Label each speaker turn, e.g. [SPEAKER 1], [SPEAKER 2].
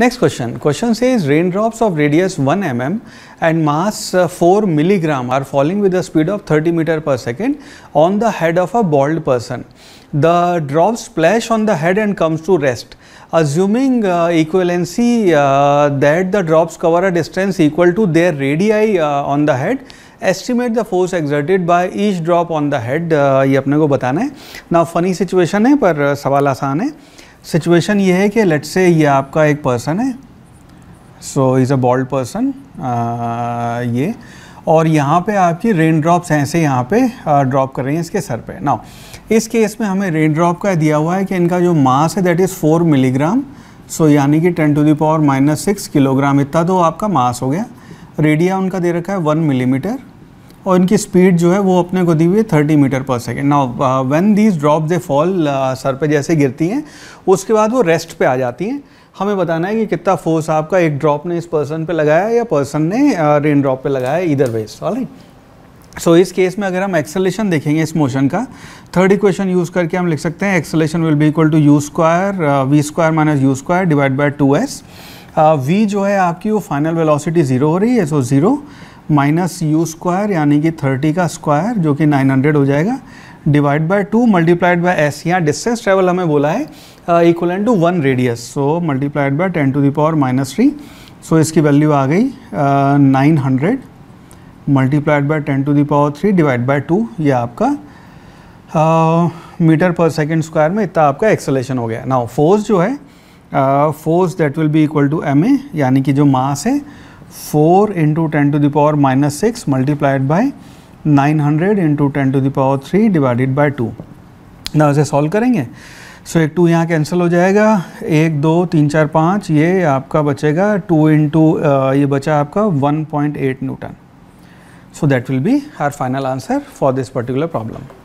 [SPEAKER 1] next question question से is rain drops of radius one m m and mass four milligram are following with the speed of thirty metre per second on the head of a bald person the drops splash on the head and comes to rest assuming equivalency that the drops cover a distance equal to their radii on the head estimate the force exerted by each drop on the head ये अपने को बताना है ना funny situation है पर uh, सवाल आसान है सिचुएशन ये है कि लेट्स से ये आपका एक पर्सन है so is a bald person ये और यहाँ पे आपकी रेन ड्रॉप्स ऐसे यहाँ पे ड्रॉप कर रही हैं इसके सर पे ना इस केस में हमें रेन ड्रॉप का दिया हुआ है कि इनका जो मास है that is four milligram so यानी कि ten to the power minus six kilogram इतना तो आपका मास हो गया रेडिया उनका दे रखा है वन मिलीमीटर और इनकी स्पीड जो है वो अपने को दी हुई है thirty metre per second now when these drop they fall सर पे जैसे गिरती हैं उसके बाद वो रेस्ट पे आ जाती हैं हमें बताना है कि कितना फोर्स आपका एक ड्रॉप ने इस पर्सन पे लगाया या पर्सन ने रेन uh, ड्रॉप पे लगाया इधर वेज राइट सो इस केस में अगर हम एक्सेलेशन देखेंगे इस मोशन का थर्ड इक्वेशन यूज़ करके हम लिख सकते हैं acceleration will be equal to u square v square minus u square divide by two s v जो है आपकी वो फाइनल वेलोसिटी ज़ीरो हो रही है so zero minus u square यानी कि थर्टी का स्क्वायर जो कि नाइन हंड्रेड हो जाएगा divide by two multiplied by s यहाँ डिस्टेंस ट्रेवल हमें बोला है equal to one radius so multiplied by ten to the power minus three so इसकी वैल्यू आ गई nine hundred multiplied by ten to the power three divide by two ये आपका metre per second square में इतना आपका एक्सलेशन हो गया नाउ फोर्स जो है force that will be equal to m a यानी कि जो मास है four into ten to the power minus six multiplied by nine hundred into ten to the power three divided divided two ना उसे सॉल्व करेंगे so so, एक two यहाँ cancel हो जाएगा एक दो तीन चार पाँच ये आपका बचेगा टू इंटू ये बचा आपका eight newton so that will be our final answer for this particular problem